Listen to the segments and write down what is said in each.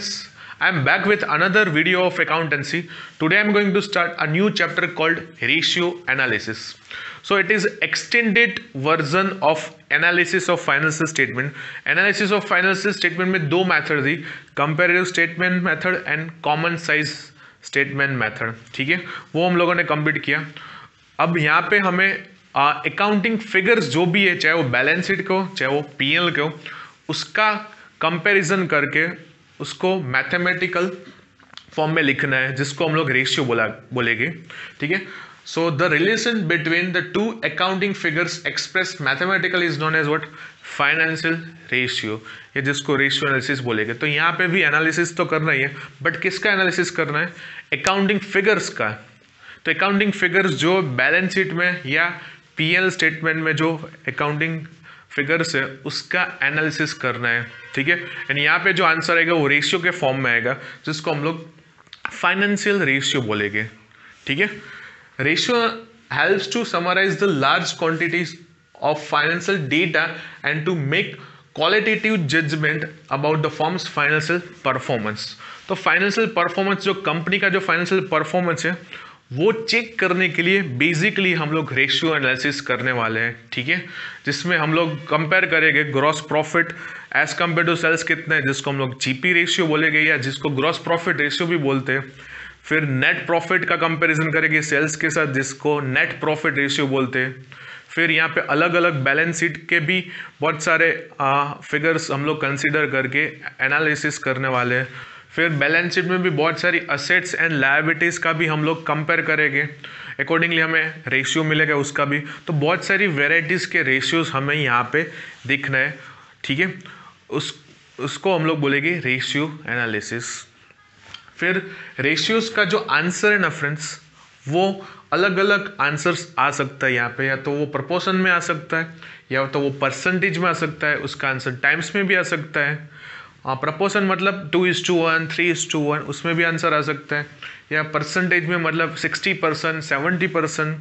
students I'm back with another video of accountancy. Today I'm going to start a new chapter called ratio analysis. So it is extended version of analysis of financial statement analysis of financial statement में दो method थी comparative statement method and common size statement method ठीक है वो हम लोगों ने complete किया अब यहाँ पे हमें अकाउंटिंग फिगर्स जो भी है चाहे वो बैलेंस शीट के हो चाहे वो पीएल के हो उसका कंपैरिजन करके उसको मैथमेटिकल फॉर्म में लिखना है जिसको हम लोग रेशियो बोला बोलेंगे ठीक है so the relation between the two accounting figures express mathematical is known as what financial ratio या जिसको रेशियो एनालिसिस बोलेंगे तो यहाँ पे भी एनालिसिस तो करना ही है बट किसका एनालिसिस करना है अकाउंटिंग फिगर्स का तो अकाउंटिंग फिगर्स जो बैलेंस शीट में या पीएल स्टेटमेंट में जो अकाउंटिंग फिगर्स है उसका एनालिसिस करना है ठीक है एंड यहाँ पे जो आंसर आएगा वो रेशियो के फॉर्म में आएगा जिसको हम लोग फाइनेंशियल रेशियो बोलेंगे ठीक है ratio helps to summarise the large quantities of financial data and to make qualitative judgement about the forms financial performance तो फाइनेंशियल परफॉर्मेंस जो कंपनी का जो फाइनेंशियल परफॉर्मेंस है वो चेक करने के लिए बेसिकली हम लोग रेशियो एनालिसिस करने वाले हैं ठीक है जिसमें हम लोग कंपेयर करेंगे gross profit as compare to sales कितने हैं जिसको हम लोग जीपी रेशियो बोलेंगे या जिसको ग्रॉस प्रॉफिट रेशियो भी बोलते हैं फिर नेट प्रॉफिट का कंपैरिजन करेंगे सेल्स के साथ जिसको नेट प्रॉफिट रेशियो बोलते हैं फिर यहाँ पे अलग अलग बैलेंस शीट के भी बहुत सारे फिगर्स हम लोग कंसिडर करके एनालिसिस करने वाले हैं फिर बैलेंस शीट में भी बहुत सारी असेट्स एंड लाइबिलिटीज़ का भी हम लोग कंपेयर करेंगे अकॉर्डिंगली हमें रेशियो मिलेगा उसका भी तो बहुत सारी वेराइटीज़ के रेशियोज़ हमें यहाँ पे दिखना है ठीक है उस उसको हम लोग बोलेंगे रेशियो एनालिसिस फिर रेशियोज का जो आंसर है ना फ्रेंड्स वो अलग अलग आंसर्स आ सकता है यहाँ पे या तो वो प्रपोर्शन में आ सकता है या तो वो परसेंटेज में आ सकता है उसका आंसर टाइम्स में भी आ सकता है प्रपोशन हाँ, मतलब two is to one three is to one उसमें भी आंसर आ सकते हैं या परसेंटेज में मतलब सिक्सटी परसेंट सेवेंटी परसेंट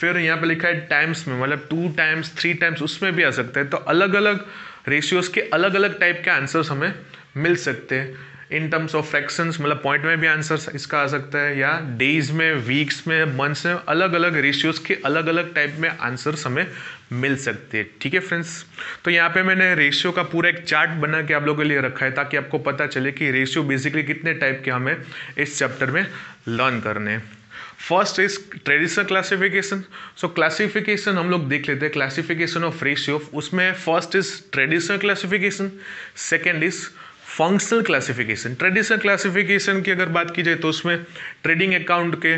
फिर यहाँ पे लिखा है टाइम्स में मतलब टू टाइम्स थ्री टाइम्स उसमें भी आ सकता है तो अलग अलग रेशियोज़ के अलग अलग टाइप के आंसर्स हमें मिल सकते हैं इन टर्म्स ऑफ फ्रैक्शंस मतलब पॉइंट में भी आंसर इसका आ सकता है या डेज में वीक्स में मंथ्स में अलग अलग रेशियोज के अलग अलग टाइप में आंसर्स हमें मिल सकते हैं ठीक है फ्रेंड्स तो यहाँ पे मैंने रेशियो का पूरा एक चार्ट बना के आप लोगों के लिए रखा है ताकि आपको पता चले कि रेशियो बेसिकली कितने टाइप के हमें इस चैप्टर में लर्न करने हैं first is traditional classification so classification हम लोग देख लेते हैं क्लासिफिकेशन ऑफ रेशियो उसमें first is traditional classification second is functional classification traditional classification की अगर बात की जाए तो उसमें ट्रेडिंग अकाउंट के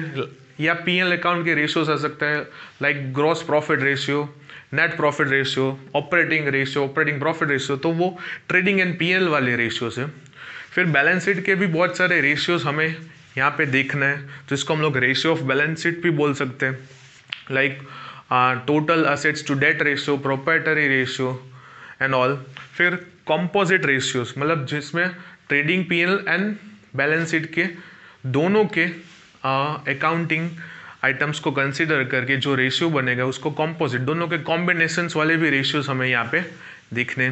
या पी एल अकाउंट के रेशियोज आ सकते हैं like gross profit ratio net profit ratio operating ratio operating profit ratio तो वो ट्रेडिंग एंड पी एल वाले रेशियोज हैं फिर बैलेंस शीट के भी बहुत सारे रेशियोज हमें यहाँ पे देखना है तो इसको हम लोग रेशियो ऑफ बैलेंस शीट भी बोल सकते हैं like total assets to debt ratio proprietary ratio and all फिर कॉम्पोजिट रेशियोज मतलब जिसमें trading P and balance sheet के दोनों के अकाउंटिंग आइटम्स को कंसिडर करके जो रेशियो बनेगा उसको कॉम्पोजिट दोनों के कॉम्बिनेशंस वाले भी रेशियोज हमें यहाँ पे दिखने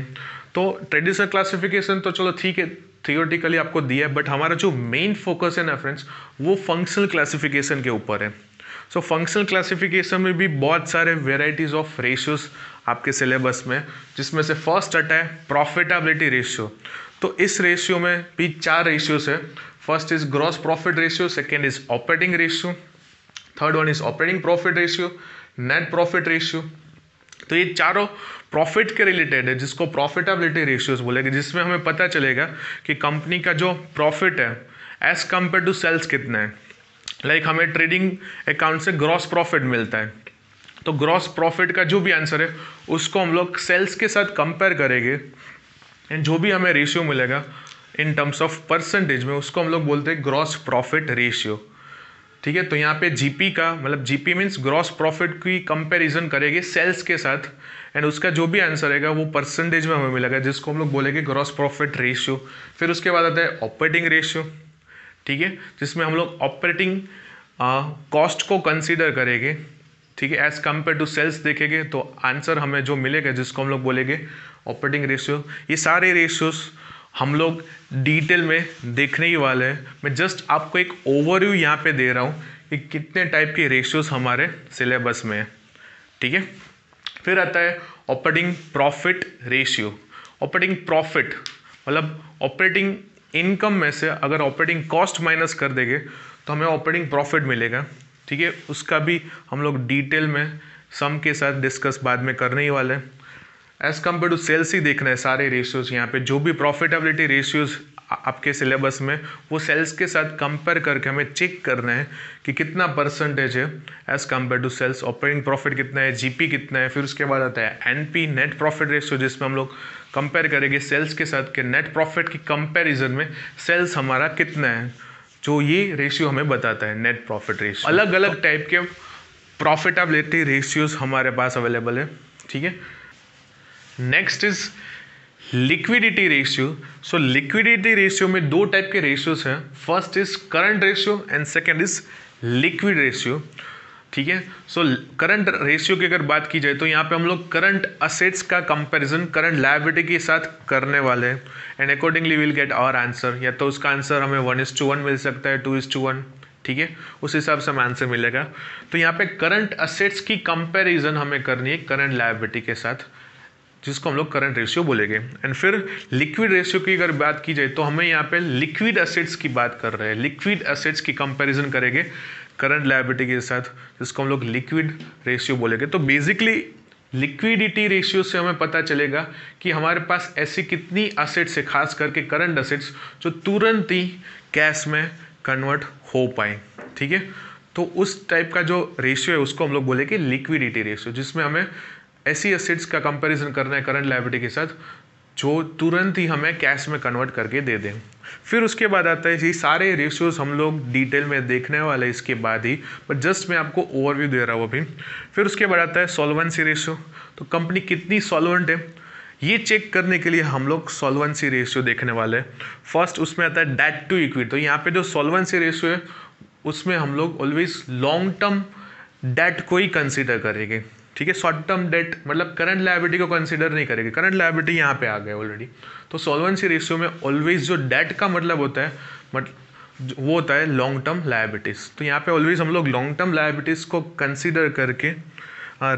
तो ट्रेडिशनल क्लासिफिकेशन तो चलो ठीक है थियोटिकली आपको दिया है बट हमारा जो मेन फोकस है ना फ्रेंड्स वो फंक्शनल क्लासिफिकेशन के ऊपर है सो फंक्शनल क्लासिफिकेशन में भी बहुत सारे वेराइटीज़ ऑफ रेशियोज आपके सिलेबस में जिसमें से फर्स्ट अट है प्रॉफिटेबिलिटी रेशियो तो इस रेशियो में भी चार रेशियोज है first is gross profit ratio second is operating ratio third one is operating profit ratio net profit ratio तो ये चारों प्रॉफिट के रिलेटेड है जिसको प्रॉफिटेबिलिटी रेशियोज बोलेगा जिसमें हमें पता चलेगा कि कंपनी का जो प्रॉफिट है एज कंपेयर टू सेल्स कितना है लाइक like हमें ट्रेडिंग अकाउंट से ग्रॉस प्रॉफिट मिलता है तो ग्रॉस प्रॉफिट का जो भी आंसर है उसको हम लोग सेल्स के साथ कंपेयर करेंगे एंड जो भी हमें रेशियो मिलेगा इन टर्म्स ऑफ परसेंटेज में उसको हम लोग बोलते हैं ग्रॉस प्रॉफिट रेशियो ठीक है तो यहाँ पे जीपी का मतलब जीपी मींस ग्रॉस प्रॉफिट की कंपैरिजन करेगी सेल्स के साथ एंड उसका जो भी आंसर रहेगा वो परसेंटेज में हमें मिलेगा जिसको हम लोग बोलेंगे ग्रॉस प्रॉफिट रेशियो फिर उसके बाद आता है ऑपरेटिंग रेशियो ठीक है जिसमें हम लोग ऑपरेटिंग कॉस्ट को कंसिडर करेंगे ठीक है एज कम्पेयर टू सेल्स देखेंगे तो आंसर हमें जो मिलेगा जिसको हम लोग बोलेंगे ऑपरेटिंग रेशियो ये सारे रेशियोज़ हम लोग डिटेल में देखने ही वाले हैं मैं जस्ट आपको एक ओवरव्यू यहाँ पे दे रहा हूँ कि कितने टाइप के रेशियोज़ हमारे सिलेबस में है ठीक है फिर आता है operating profit ratio operating profit मतलब ऑपरेटिंग इनकम में से अगर ऑपरेटिंग कॉस्ट माइनस कर देंगे तो हमें ऑपरेटिंग प्रॉफिट मिलेगा ठीक है उसका भी हम लोग डिटेल में सम के साथ डिस्कस बाद में करने ही वाले हैं एज कम्पेयर टू सेल्स ही देखना है सारे रेशियोज यहाँ पे जो भी प्रॉफिटेबिलिटी रेशियोज आपके सिलेबस में वो सेल्स के साथ कंपेयर करके हमें चेक करना है कि कितना परसेंटेज है as compare to sales operating profit कितना है जीपी कितना है फिर उसके बाद आता है एनपी नेट प्रॉफिट रेशियो जिसमें हम लोग कंपेयर करेंगे सेल्स के साथ के नेट प्रॉफिट की कंपेरिजन में सेल्स हमारा कितना है जो ये रेशियो हमें बताता है नेट प्रॉफिट रेशियो अलग अलग टाइप के प्रॉफिटेबिलिटी रेशियोज हमारे पास अवेलेबल है ठीक है next is liquidity ratio so liquidity ratio में दो टाइप के रेशियोज हैं first is current ratio and second is liquid ratio ठीक है सो करंट रेशियो की अगर बात की जाए तो यहाँ पे हम लोग करंट असेट्स का कंपैरिजन करंट लाइबिलिटी के साथ करने वाले हैं and accordingly will get our answer या तो उसका आंसर हमें वन इज टू वन मिल सकता है टू इज टू वन ठीक है उस हिसाब से हमें आंसर मिलेगा तो यहाँ पे करंट असेट्स की कंपेरिजन हमें करनी है करंट लाइबिलिटी के साथ जिसको हम लोग करंट रेशियो बोलेंगे एंड फिर लिक्विड रेशियो की अगर बात की जाए तो हमें यहाँ पे लिक्विड असेट्स की बात कर रहे हैं लिक्विड असेट्स की कंपैरिजन करेंगे करंट लाइबिलिटी के साथ जिसको हम लोग लिक्विड रेशियो बोलेंगे तो बेसिकली लिक्विडिटी रेशियो से हमें पता चलेगा कि हमारे पास ऐसी कितनी असेट्स है खास करके करंट असेट्स जो तुरंत ही कैश में कन्वर्ट हो पाए ठीक है तो उस टाइप का जो रेशियो है उसको हम लोग बोलेंगे लिक्विडिटी रेशियो जिसमें हमें ऐसी असेट्स का कंपैरिजन करना है करंट लाइबिलिटी के साथ जो तुरंत ही हमें कैश में कन्वर्ट करके दे दें फिर उसके बाद आता है ये सारे रेशियोज हम लोग डिटेल में देखने वाले इसके बाद ही बट जस्ट मैं आपको ओवरव्यू दे रहा हूँ अभी फिर उसके बाद आता है सॉल्वेंसी रेशियो तो कंपनी कितनी सॉल्वेंट है ये चेक करने के लिए हम लोग सॉल्वेंसी रेशियो देखने वाले हैं फर्स्ट उसमें आता है डेट टू इक्विटी तो यहाँ पे जो सॉल्वेंसी रेशियो है उसमें हम लोग ऑलवेज लॉन्ग टर्म डेट को ही कंसिडर करेंगे ठीक है शॉर्ट टर्म डेट मतलब करंट लाइबिलिटी को कंसिडर नहीं करेगी करंट लाइबिलिटी यहाँ पे आ गए ऑलरेडी तो सोलवेंसी रेशियो में ऑलवेज जो डेट का मतलब होता है मतलब वो होता है लॉन्ग टर्म लाइबिलिटीज़ तो यहाँ पे ऑलवेज हम लोग लॉन्ग टर्म लाइबिलिटीज़ को कंसिडर करके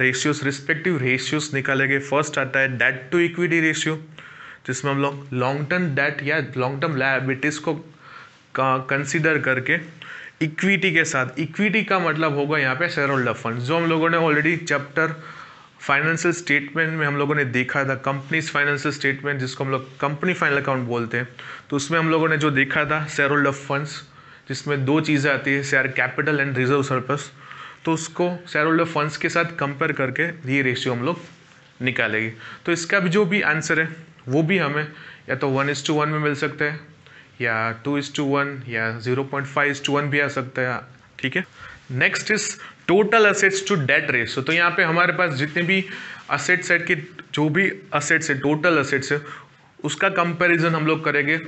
रेशियोज रिस्पेक्टिव रेशियोज निकालेंगे फर्स्ट आता है डेट टू इक्विटी रेशियो जिसमें हम लोग लॉन्ग टर्म डेट या लॉन्ग टर्म लाइबिलिटीज़ को कंसिडर करके इक्विटी के साथ इक्विटी का मतलब होगा यहाँ पे शेयर होल्डर फंड जो हम लोगों ने ऑलरेडी चैप्टर फाइनेंशियल स्टेटमेंट में हम लोगों ने देखा था कंपनीज फाइनेंशियल स्टेटमेंट जिसको हम लोग कंपनी फाइनल अकाउंट बोलते हैं तो उसमें हम लोगों ने जो देखा था शेयर होल्डर फंड्स जिसमें दो चीज़ें आती है share capital and reserve surplus तो उसको शेयर होल्डर फंड्स के साथ कंपेयर करके ये रेशियो हम लोग निकालेंगे तो इसका भी जो भी आंसर है वो भी हमें या तो वन इज टू वन में मिल सकता है या टू इज टू वन या zero point five is to one भी आ सकता है ठीक है next is total assets to debt ratio तो यहाँ पे हमारे पास जितने भी असेट सेट के जो भी असेट्स है टोटल असेट्स है उसका कंपेरिजन हम लोग करेंगे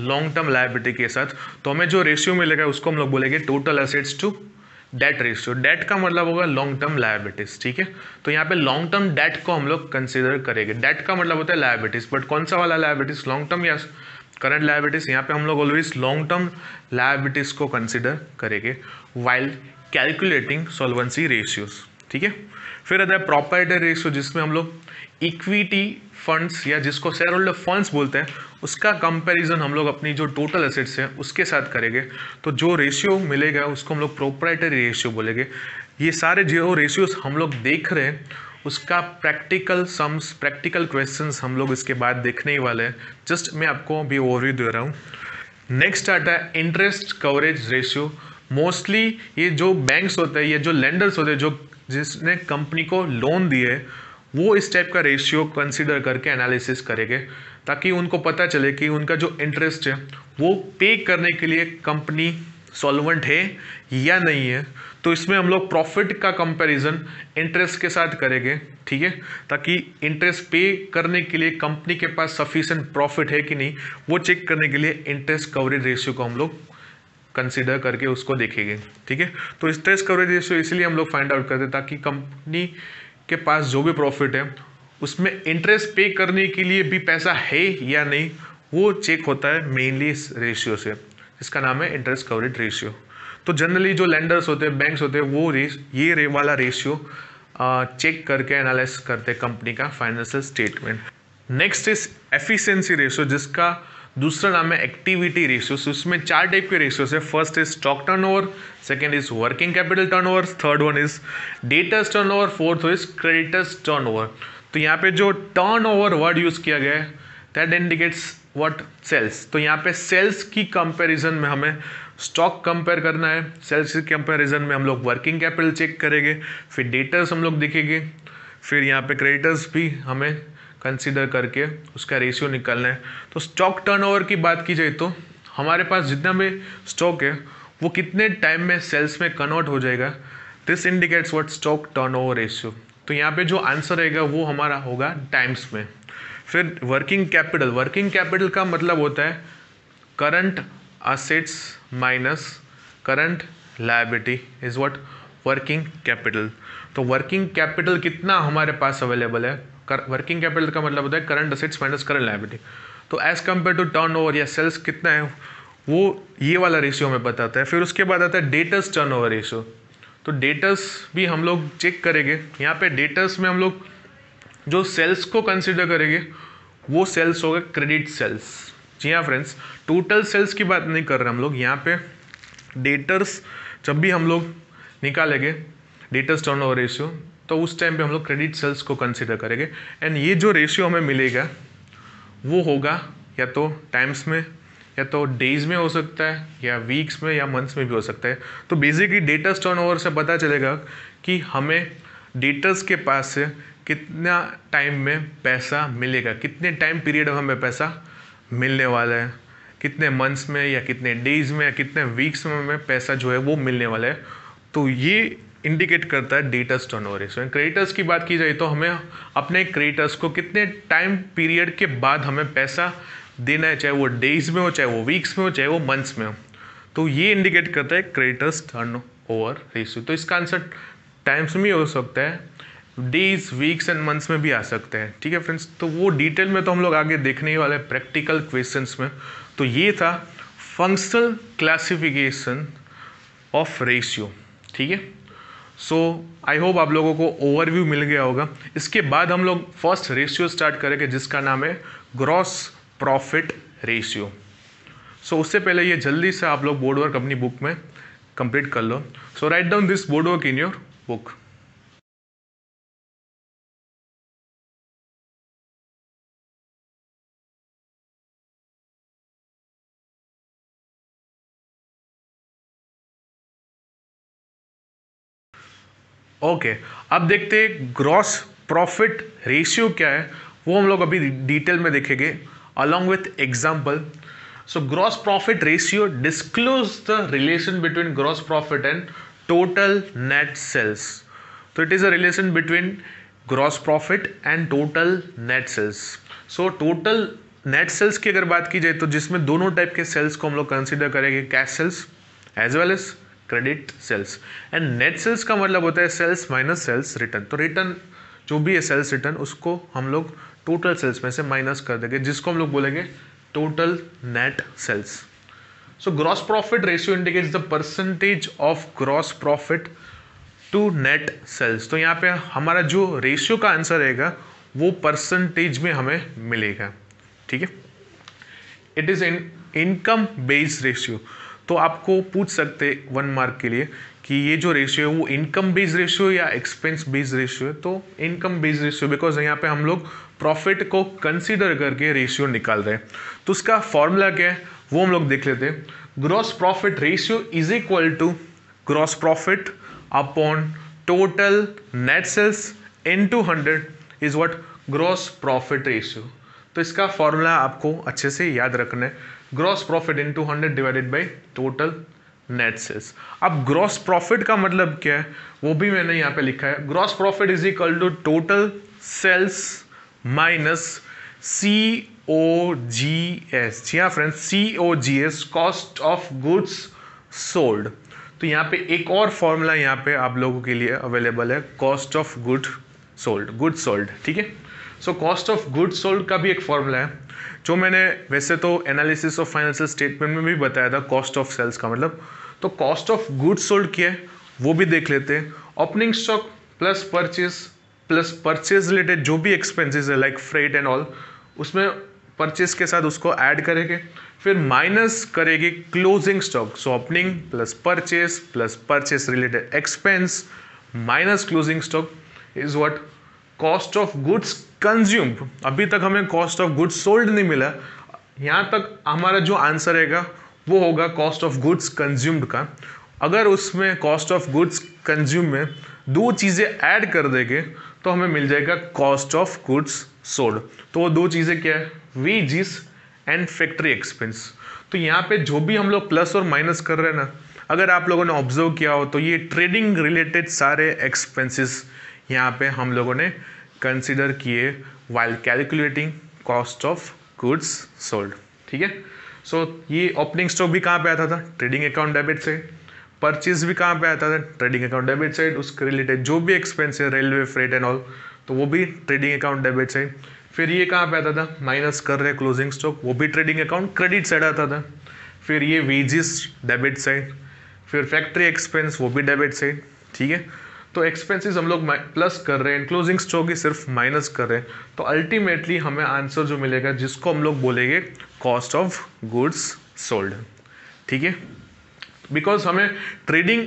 लॉन्ग टर्म लाइबिलिटी के साथ तो हमें जो रेशियो मिलेगा उसको हम लोग बोलेंगे total assets to debt ratio debt का मतलब होगा लॉन्ग टर्म लाइबिलिटीज ठीक है तो यहाँ पे लॉन्ग टर्म डेट को हम लोग कंसिडर करेंगे डेट का मतलब होता है लाइबिलिटीज बट कौन सा वाला लाइबिलिटीज लॉन्ग टर्म या करंट लाइबिलिटीज यहाँ पे हम लोग ऑलवेज लॉन्ग टर्म लाइबिलिटीज को कंसिडर करेंगे वाइल कैलकुलेटिंग सोलवेंसी रेशियोज ठीक है फिर अदर प्रॉपर्टी रेशियो जिसमें हम लोग इक्विटी फंड्स या जिसको शेयर होल्डर फंड्स बोलते हैं उसका कंपैरिजन हम लोग अपनी जो टोटल असेट्स हैं उसके साथ करेंगे तो जो रेशियो मिलेगा उसको हम लोग प्रोपराइटरी रेशियो बोलेंगे ये सारे जो रेशियोज हम लोग देख रहे हैं उसका प्रैक्टिकल सम्स प्रैक्टिकल क्वेश्चंस हम लोग इसके बाद देखने ही वाले हैं जस्ट मैं आपको भी ओवरव्यू दे रहा हूँ नेक्स्ट आता है इंटरेस्ट कवरेज रेशियो मोस्टली ये जो बैंक्स होते हैं ये जो लेंडर्स होते हैं जो जिसने कंपनी को लोन दिए वो इस टाइप का रेशियो कंसिडर करके एनालिसिस करेंगे ताकि उनको पता चले कि उनका जो इंटरेस्ट है वो पे करने के लिए कंपनी सॉल्वेंट है या नहीं है तो इसमें हम लोग प्रॉफिट का कंपैरिजन इंटरेस्ट के साथ करेंगे ठीक है ताकि इंटरेस्ट पे करने के लिए कंपनी के पास सफिशेंट प्रॉफिट है कि नहीं वो चेक करने के लिए इंटरेस्ट कवरेज रेशियो को हम लोग कंसिडर करके उसको देखेंगे ठीक है तो इंटरेस्ट कवरेज रेशियो इसलिए हम लोग फाइंड आउट करते ताकि कंपनी के पास जो भी प्रॉफिट है उसमें इंटरेस्ट पे करने के लिए भी पैसा है या नहीं वो चेक होता है मेनली इस रेशियो से इसका नाम है इंटरेस्ट कवरेज रेशियो तो जनरली जो लेंडर्स होते हैं बैंक्स होते हैं वो रेस ये रे वाला रेशियो चेक करके एनालाइज करते हैं कंपनी का financial statement next is efficiency ratio जिसका दूसरा नाम है एक्टिविटी रेशियोस उसमें चार टाइप के रेशियोज है first is stock turnover second is working capital turnover third one is debtors turnover fourth is turnover तो यहाँ पे जो टर्न ओवर वर्ड यूज़ किया गया है दैट इंडिकेट्स व्हाट सेल्स तो यहाँ पे सेल्स की कंपैरिजन में हमें स्टॉक कंपेयर करना है सेल्स की कंपैरिजन में हम लोग वर्किंग कैपिटल चेक करेंगे फिर डेटर्स हम लोग देखेंगे फिर यहाँ पे क्रेडिटर्स भी हमें कंसिडर करके उसका रेशियो निकालना है तो स्टॉक टर्नओवर की बात की जाए तो हमारे पास जितना भी स्टॉक है वो कितने टाइम में सेल्स में कन्वर्ट हो जाएगा this indicates what stock turnover ratio तो यहाँ पे जो आंसर रहेगा वो हमारा होगा टाइम्स में फिर वर्किंग कैपिटल वर्किंग कैपिटल का मतलब होता है current assets minus current liability is what working capital तो वर्किंग कैपिटल कितना हमारे पास अवेलेबल है वर्किंग कैपिटल का मतलब होता है current assets minus current liability तो as compare to turnover या सेल्स कितना है वो ये वाला रेशियो हमें बताता है फिर उसके बाद आता है डेटस टर्न ओवर रेशियो तो डेटस भी हम लोग चेक करेंगे यहाँ पे डेटस में हम लोग जो सेल्स को कंसिडर करेंगे वो सेल्स होगा क्रेडिट सेल्स जी हाँ फ्रेंड्स टोटल सेल्स की बात नहीं कर रहे हम लोग यहाँ पे डेटर्स जब भी हम लोग निकालेंगे डेटर्स टर्न ओवर रेशियो तो उस टाइम पे हम लोग क्रेडिट सेल्स को कंसिडर करेंगे एंड ये जो रेशियो हमें मिलेगा वो होगा या तो टाइम्स में या तो डेज में हो सकता है या वीक्स में या मंथ्स में भी हो सकता है तो बेसिकली डेटर्स टर्न ओवर से पता चलेगा कि हमें डेटर्स के पास से कितना टाइम में पैसा मिलेगा कितने टाइम पीरियड में हमें पैसा मिलने वाला है कितने मंथ्स में या कितने डेज़ में या कितने वीक्स में हमें पैसा जो है वो मिलने वाला है तो ये इंडिकेट करता है debtors turnover ratio creditors की बात की जाए तो हमें अपने क्रेडिटर्स को कितने टाइम पीरियड के बाद हमें पैसा देना है चाहे वो डेज में हो चाहे वो वीक्स में हो चाहे वो मंथ्स में हो तो ये इंडिकेट करता है क्रेडिटर्स टर्न ओवर रेशियो तो इसका आंसर टाइम्स में हो सकता है डेज वीक्स एंड मंथ्स में भी आ सकते हैं ठीक है फ्रेंड्स तो वो डिटेल में तो हम लोग आगे देखने वाले हैं प्रैक्टिकल क्वेश्चन में तो ये था फंक्शनल क्लासिफिकेशन ऑफ रेशियो ठीक है सो आई होप आप लोगों को ओवरव्यू मिल गया होगा इसके बाद हम लोग फर्स्ट रेशियो स्टार्ट करेंगे जिसका नाम है ग्रॉस प्रॉफिट रेशियो सो उससे पहले ये जल्दी से आप लोग बोर्ड वर्क अपनी बुक में कंप्लीट कर लो so write down this board work in your book okay अब देखते हैं ग्रॉस प्रॉफिट रेशियो क्या है वो हम लोग अभी डिटेल में देखेंगे along with example so gross profit ratio disclose the relation between gross profit and total net sales तो it is a relation between gross profit and total net sales so total net sales की अगर बात की जाए तो जिसमें दोनों type के सेल्स को हम लोग कंसिडर करेंगे cash sales as well as credit sales and net sales का मतलब होता है सेल्स माइनस सेल्स रिटर्न तो रिटर्न जो भी है सेल्स रिटर्न उसको हम लोग टोटल सेल्स में से माइनस कर देंगे जिसको हम लोग बोलेंगे total net sales so gross profit ratio indicate the percentage of gross profit to net sales तो यहाँ पे हमारा जो रेशियो का आंसर रहेगा वो परसेंटेज में हमें मिलेगा ठीक है it is income based ratio तो आपको पूछ सकते वन मार्क के लिए कि ये जो रेशियो है वो इनकम बेस्ड रेशियो या एक्सपेंस बेस्ड रेशियो है तो इनकम बेस्ड रेशियो बिकॉज यहाँ पे हम लोग प्रॉफिट को कंसीडर करके रेशियो निकाल रहे हैं तो उसका फॉर्मूला क्या है वो हम लोग देख लेते हैं gross profit ratio is equal to gross profit upon total net sales into hundred is what gross profit ratio तो इसका फॉर्मूला आपको अच्छे से याद रखना है gross profit into hundred divided by total net sales अब gross profit का मतलब क्या है वो भी मैंने यहाँ पे लिखा है gross profit is equal to total sales minus C O G S जी हाँ friends C O G S cost of goods sold तो यहाँ पे एक और फॉर्मूला यहाँ पे आप लोगों के लिए अवेलेबल है cost of good sold good sold ठीक है so cost of good sold का भी एक फॉर्मूला है जो मैंने वैसे तो एनालिसिस ऑफ फाइनेंशियल स्टेटमेंट में भी बताया था कॉस्ट ऑफ सेल्स का मतलब तो कॉस्ट ऑफ गुड सोल्ड क्या है वो भी देख लेते हैं opening stock plus purchase plus purchase related जो भी एक्सपेंसेस है लाइक फ्रेट एंड ऑल उसमें परचेज के साथ उसको ऐड करेंगे फिर माइनस करेगी closing stock so opening plus purchase plus purchase related expense minus closing stock is what cost of goods consumed अभी तक हमें कॉस्ट ऑफ गुड्स सोल्ड नहीं मिला यहाँ तक हमारा जो आंसर रहेगा वो होगा कॉस्ट ऑफ गुड्स कंज्यूम्ड का अगर उसमें कॉस्ट ऑफ गुड्स कंज्यूम में दो चीज़ें ऐड कर देंगे तो हमें मिल जाएगा कॉस्ट ऑफ गुड्स सोल्ड तो वो दो चीज़ें क्या है वी जिस एंड फैक्ट्री एक्सपेंस तो यहाँ पे जो भी हम लोग प्लस और माइनस कर रहे हैं ना अगर आप लोगों ने ऑब्जर्व किया हो तो ये ट्रेडिंग रिलेटेड सारे एक्सपेंसेस यहाँ पे हम लोगों ने कंसिडर किए while calculating cost of goods sold ठीक है सो ये ओपनिंग स्टॉक भी कहाँ पे आता था trading account debit side purchase भी कहाँ पे आता था ट्रेडिंग अकाउंट डेबिट साइड उसके रिलेटेड जो भी एक्सपेंस है रेलवे फ्रेट एंड ऑल तो वो भी ट्रेडिंग अकाउंट डेबिट साइड फिर ये कहाँ पे आता था माइनस कर रहे क्लोजिंग स्टॉक वो भी ट्रेडिंग अकाउंट क्रेडिट साइड आता था फिर ये वेजिस डेबिट साइड फिर फैक्ट्री एक्सपेंस वो भी डेबिट साइड ठीक है तो एक्सपेंसेस हम लोग प्लस कर रहे हैं क्लोजिंग स्टॉक ही सिर्फ माइनस कर रहे हैं तो अल्टीमेटली हमें आंसर जो मिलेगा जिसको हम लोग बोलेंगे कॉस्ट ऑफ गुड्स सोल्ड ठीक है बिकॉज हमें ट्रेडिंग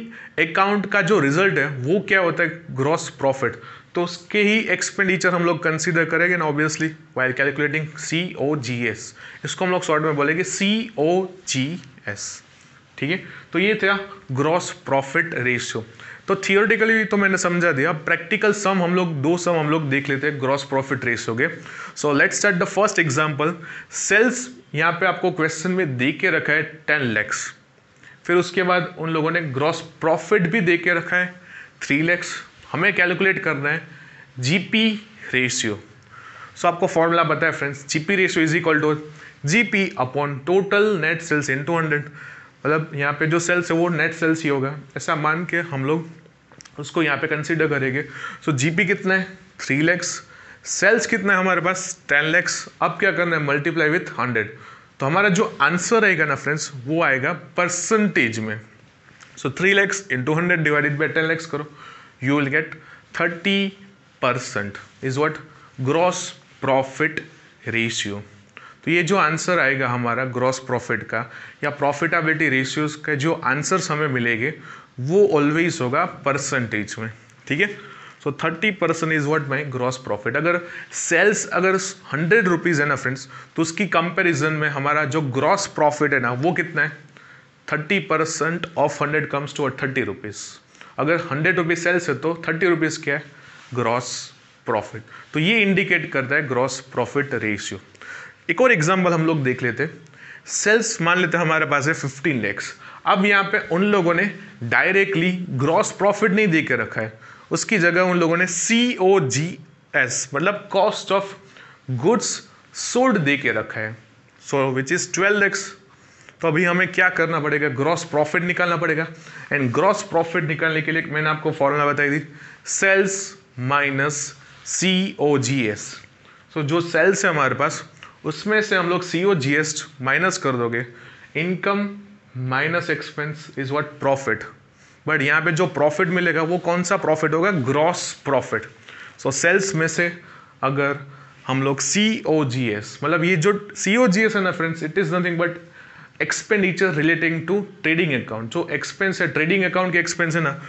अकाउंट का जो रिजल्ट है वो क्या होता है ग्रॉस प्रॉफिट तो उसके ही एक्सपेंडिचर हम लोग कंसिडर करेंगे ना obviously while calculating C O G S इसको हम लोग शॉर्ट में बोलेंगे सी ओ जी एस ठीक है तो ये था ग्रॉस प्रॉफिट रेशियो तो थियोरटिकली तो मैंने समझा दिया प्रैक्टिकल सम हम लोग दो सम हम लोग देख लेते हैं ग्रॉस प्रॉफिट रेस हो गए so let start the first example sales यहाँ पे आपको क्वेश्चन में दे के रखा है टेन लैक्स फिर उसके बाद उन लोगों ने ग्रॉस प्रॉफिट भी दे के रखा है थ्री लैक्स हमें कैलकुलेट करना है जीपी रेशियो सो आपको फॉर्मूला बताया है friends GP ratio is equal to GP upon total net sales into hundred मतलब यहाँ पे जो सेल्स है वो नेट सेल्स ही होगा ऐसा मान के हम लोग उसको यहाँ पे कंसिडर करेंगे सो so, जीपी कितना है थ्री लैक्स सेल्स कितना है हमारे पास टेन लैक्स अब क्या करना है मल्टीप्लाई विथ हंड्रेड तो हमारा जो आंसर रहेगा ना फ्रेंड्स वो आएगा परसेंटेज में so three lakhs into hundred divided by ten lakhs करो you will get thirty percent is what gross profit ratio तो ये जो आंसर आएगा हमारा ग्रॉस प्रॉफिट का या प्रॉफिटेबिलिटी रेशियोज का जो आंसर्स हमें मिलेंगे वो ऑलवेज होगा परसेंटेज में ठीक है so thirty percent is what my gross profit अगर सेल्स अगर हंड्रेड रुपीज़ है ना फ्रेंड्स तो उसकी कंपेरिजन में हमारा जो ग्रॉस प्रॉफिट है ना वो कितना है thirty percent of hundred comes to thirty rupees अगर हंड्रेड रुपीज़ सेल्स है तो थर्टी रुपीज़ क्या है ग्रॉस प्रॉफिट तो ये इंडिकेट करता है ग्रॉस प्रॉफिट रेशियो एक और एग्जाम्पल हम लोग देख लेते सेल्स मान लेते हमारे पास है फिफ्टीन लैक्स अब यहाँ पे उन लोगों ने डायरेक्टली ग्रॉस प्रॉफिट नहीं दे के रखा है उसकी जगह उन लोगों ने सी ओ जी एस मतलब कॉस्ट ऑफ गुड्स सोल्ड दे के रखा है so which is twelve lakhs तो अभी हमें क्या करना पड़ेगा ग्रॉस प्रॉफिट निकालना पड़ेगा एंड ग्रॉस प्रॉफिट निकालने के लिए मैंने आपको फॉर्मूला बताई थी sales minus C O G S so जो सेल्स है हमारे पास उसमें से हम लोग सी ओ जी एस माइनस कर दोगे income minus expense is what profit but यहाँ पे जो प्रॉफिट मिलेगा वो कौन सा प्रॉफिट होगा ग्रॉस प्रॉफिट सो सेल्स में से अगर हम लोग सी ओ जी एस मतलब ये जो सी ओ जी एस है ना friends it is nothing but expenditure relating to trading account जो एक्सपेंस है ट्रेडिंग अकाउंट के एक्सपेंस है ना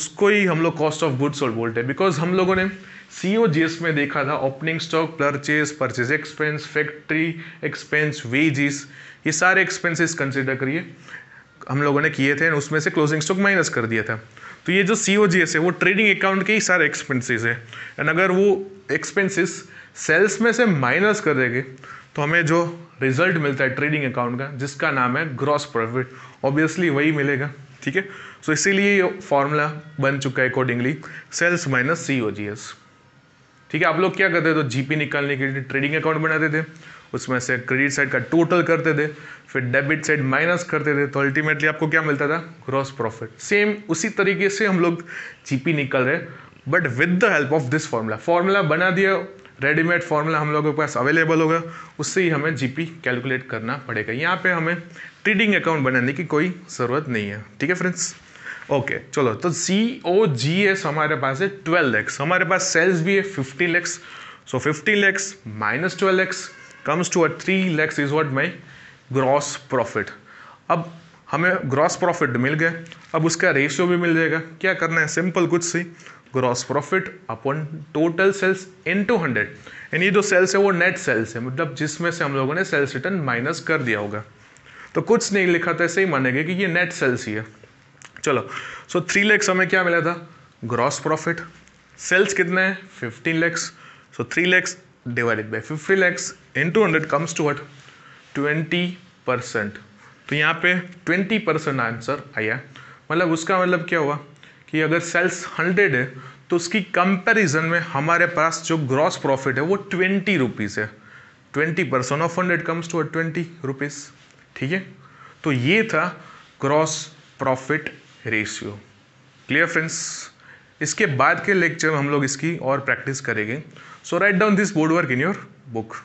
उसको ही हम लोग कॉस्ट ऑफ गुड्स और बोलते हैं बिकॉज हम लोगों ने सीओजीएस e में देखा था opening stock purchase purchase expense factory expense wages ये सारे एक्सपेंसेस कंसिडर करिए हम लोगों ने किए थे उसमें से क्लोजिंग स्टॉक माइनस कर दिया था तो ये जो सी ओ जी एस है वो ट्रेडिंग अकाउंट के ही सारे एक्सपेंसेस है एंड अगर वो एक्सपेंसेस सेल्स में से माइनस कर देंगे तो हमें जो रिजल्ट मिलता है ट्रेडिंग अकाउंट का जिसका नाम है ग्रॉस प्रॉफिट ऑब्वियसली वही मिलेगा ठीक है सो इसीलिए ये फॉर्मूला बन चुका है accordingly sales minus C O G S ठीक है आप लोग क्या करते थे तो जीपी निकालने के लिए ट्रेडिंग अकाउंट बनाते थे उसमें से क्रेडिट साइड का टोटल करते थे फिर डेबिट साइड माइनस करते थे तो अल्टीमेटली आपको क्या मिलता था ग्रॉस प्रॉफिट सेम उसी तरीके से हम लोग जीपी निकल रहे but with the help of this formula formula बना दिया रेडीमेड फार्मूला हम लोगों के पास अवेलेबल होगा उससे ही हमें जीपी कैलकुलेट करना पड़ेगा यहाँ पे हमें ट्रेडिंग अकाउंट बनाने की कोई ज़रूरत नहीं है ठीक है फ्रेंड्स ओके चलो तो सी ओ जी एस हमारे पास है ट्वेल्व एक्स हमारे पास सेल्स भी है fifty lakhs so fifty lakhs minus twelve X comes to a three lakhs is what my gross profit अब हमें ग्रॉस प्रॉफिट मिल गया अब उसका रेशियो भी मिल जाएगा क्या करना है सिंपल कुछ सी gross profit upon total sales into hundred यानी जो सेल्स है वो नेट सेल्स है मतलब जिसमें से हम लोगों ने सेल्स रिटर्न माइनस कर दिया होगा तो कुछ नहीं लिखा तो ऐसे ही मानेंगे कि ये नेट सेल्स ही है चलो सो थ्री लैक्स हमें क्या मिला था ग्रॉस प्रॉफिट सेल्स कितने हैं fifteen lakhs so three lakhs divided by fifty lakhs into hundred comes to what twenty percent तो यहाँ पे ट्वेंटी परसेंट आंसर आया मतलब उसका मतलब क्या हुआ कि अगर सेल्स हंड्रेड है तो उसकी कंपेरिजन में हमारे पास जो ग्रॉस प्रॉफिट है वो ट्वेंटी रुपीज़ है twenty percent of hundred comes to twenty rupees ठीक है तो ये था gross profit ratio clear friends इसके बाद के लेक्चर में हम लोग इसकी और प्रैक्टिस करेंगे so write down this board work in your book